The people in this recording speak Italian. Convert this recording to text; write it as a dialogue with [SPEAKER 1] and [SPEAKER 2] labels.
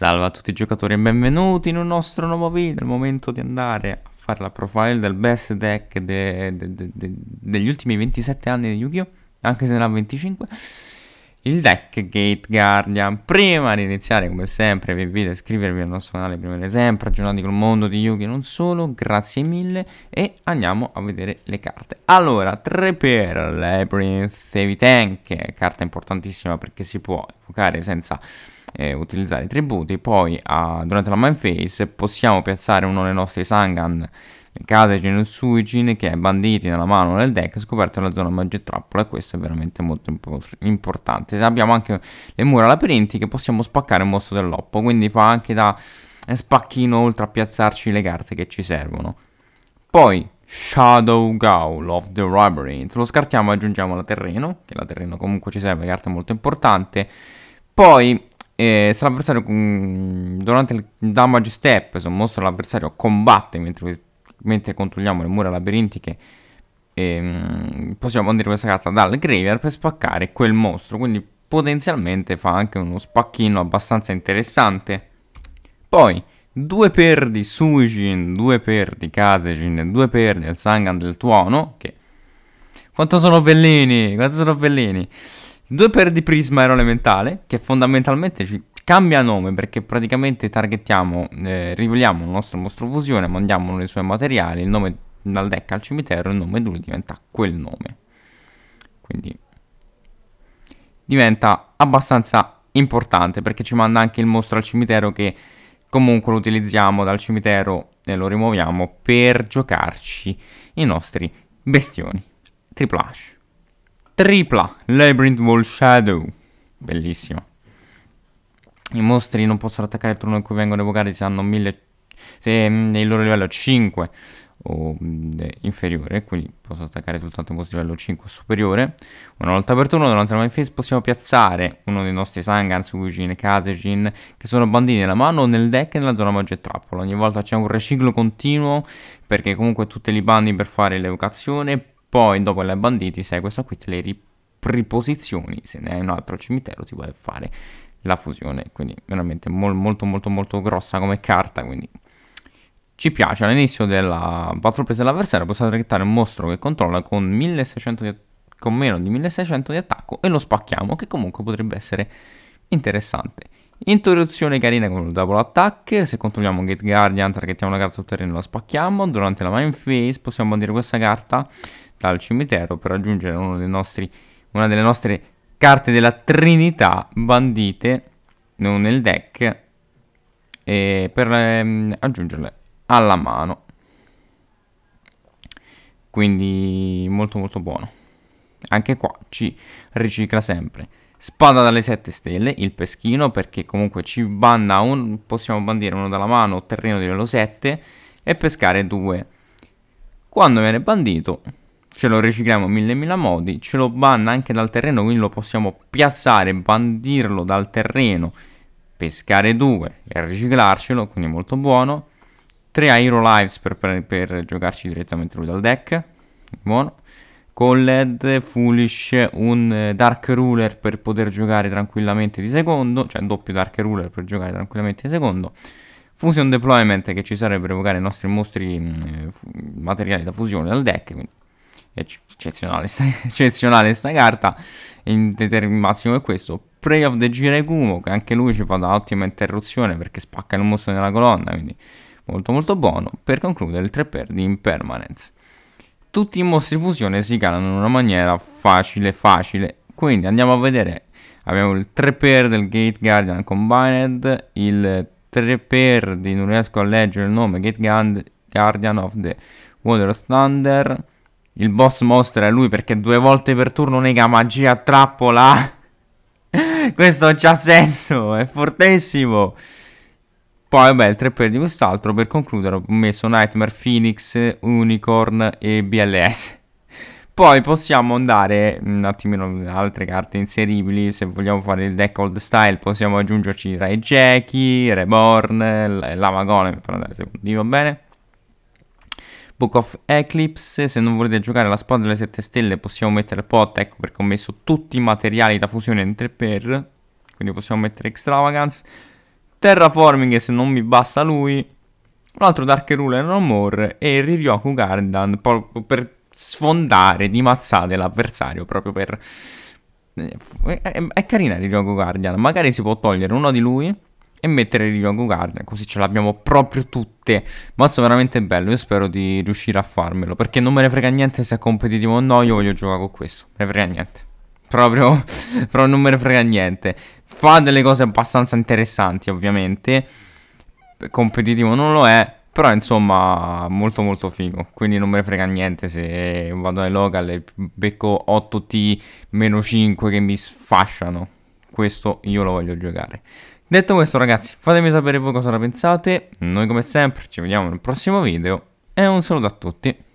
[SPEAKER 1] Salve a tutti i giocatori e benvenuti in un nostro nuovo video. È il momento di andare a fare la profile del best deck de, de, de, degli ultimi 27 anni di Yu-Gi-Oh! Anche se ne ha 25. Il deck Gate Guardian. Prima di iniziare, come sempre, vi invito a iscrivervi al nostro canale prima di sempre, aggiornati col mondo di Yu-Gi-Oh! non solo. Grazie mille e andiamo a vedere le carte. Allora, 3 per Labyrinth Heavy Tank, carta importantissima perché si può evocare senza eh, utilizzare i tributi. Poi a, ah, durante la main phase possiamo piazzare uno dei nostri Sangan Case Genus Suicin che è banditi nella mano nel deck scoperto la zona magitrappola e questo è veramente molto impo importante. Abbiamo anche le mura labirinti che possiamo spaccare il mostro dell'oppo quindi fa anche da eh, spacchino oltre a piazzarci le carte che ci servono. Poi Shadow Gaul of the Labyrinth. Lo scartiamo e aggiungiamo la terreno, che la terreno comunque ci serve, carta molto importante. Poi se l'avversario durante il damage step, se un mostro l'avversario combatte mentre, mentre controlliamo le mura labirintiche, ehm, possiamo bandire questa carta dal graveyard per spaccare quel mostro, quindi potenzialmente fa anche uno spacchino abbastanza interessante. Poi, due per di Sujin, due per di Kasejin, due per del Sangan del Tuono, che... Quanto sono bellini, quanto sono bellini! Due per di prisma aeroelementale, che fondamentalmente ci cambia nome perché praticamente targettiamo, eh, riveliamo il nostro mostro fusione, mandiamo nei suoi materiali, il nome dal deck al cimitero, il nome di lui diventa quel nome. Quindi diventa abbastanza importante perché ci manda anche il mostro al cimitero che comunque lo utilizziamo dal cimitero e lo rimuoviamo per giocarci i nostri bestioni. Triplash. Tripla, Labyrinth Wall Shadow. Bellissimo. I mostri non possono attaccare il turno in cui vengono evocati se hanno 1000... Se mm, il loro livello 5 o mm, inferiore, quindi posso attaccare soltanto il mostro livello 5 o superiore. Una volta per turno, durante la manifest possiamo piazzare uno dei nostri Sangan, Sugujin, Kasejin, che sono banditi nella mano, nel deck e nella zona magia e trappola. Ogni volta c'è un riciclo continuo, perché comunque tutti li bandi per fare l'evocazione, poi dopo le banditi se hai questo qui te le rip- riposizioni, se ne hai un altro al cimitero ti puoi fare la fusione, quindi veramente mol- molto molto molto grossa come carta, quindi ci piace. All'inizio della battle dell'avversario possiamo targettare un mostro che controlla con 1600 di con meno di 1600 di attacco e lo spacchiamo, che comunque potrebbe essere interessante. Interruzione carina con il double attack, se controlliamo Gate Guardian targettiamo una carta sul terreno e la spacchiamo, durante la main phase possiamo bandire questa carta dal cimitero per raggiungere nostri, una delle nostre carte della trinità bandite nel deck e per ehm, aggiungerle alla mano. Quindi molto molto buono. Anche qua ci ricicla sempre. Spada dalle 7 stelle, il peschino, perché comunque ci banda un, possiamo bandire uno dalla mano, terreno di livello 7 e pescare due. Quando viene bandito ce lo ricicliamo in mille modi, ce lo banda anche dal terreno, quindi lo possiamo piazzare, bandirlo dal terreno, pescare due e riciclarcelo, quindi molto buono. 3 Hero Lives per, per, per giocarci direttamente lui dal deck, buono con LED Foolish un eh, Dark Ruler per poter giocare tranquillamente di secondo, cioè un doppio Dark Ruler per giocare tranquillamente di secondo. Fusion Deployment che ci serve per evocare i nostri mostri mh, mm, eh, materiali da fusione dal deck, quindi eccezionale sta, eccezionale sta carta in massimo è questo Prey of the Giregumo che anche lui ci fa da ottima interruzione perché spacca il mostro nella colonna quindi molto molto buono per concludere il 3 per di Impermanence tutti i mostri fusione si calano in una maniera facile facile. Quindi andiamo a vedere. Abbiamo il 3x del Gate Guardian Combined, il 3x di non riesco a leggere il nome Gate Guardian of the Water of Thunder. Il boss monster è lui perché due volte per turno nega magia trappola. Questo non c'ha senso, è fortissimo. Poi vabbè il 3 per di quest'altro, per concludere ho messo Nightmare Phoenix, Unicorn e BLS. Poi possiamo andare mm, un attimino altre carte inseribili, se vogliamo fare il deck old style possiamo aggiungerci Rai Jackie, Reborn, Lava Golem per andare secondi, va bene? Book of Eclipse, se non volete giocare la spada delle 7 stelle possiamo mettere pot, ecco perché ho messo tutti i materiali da fusione in 3 per, quindi possiamo mettere Extravagance. Terraforming se non mi basta lui, un altro Dark Ruler No More e Riryoku Garden proprio per sfondare di mazzate l'avversario proprio per... Eh, è, carina Riryoku Guardian, magari si può togliere uno di lui e mettere Riryoku Guardian, così ce l'abbiamo proprio tutte. Mazzo veramente bello, io spero di riuscire a farmelo, perché non me ne frega niente se è competitivo o no, io voglio giocare con questo, me ne frega niente. Proprio, proprio non me ne frega niente fa delle cose abbastanza interessanti, ovviamente. Competitivo non lo è, però insomma, molto molto figo. Quindi non me ne frega niente se vado ai local e becco 8T-5 che mi sfasciano. Questo io lo voglio giocare. Detto questo ragazzi, fatemi sapere voi cosa ne pensate. Noi come sempre ci vediamo nel prossimo video e un saluto a tutti.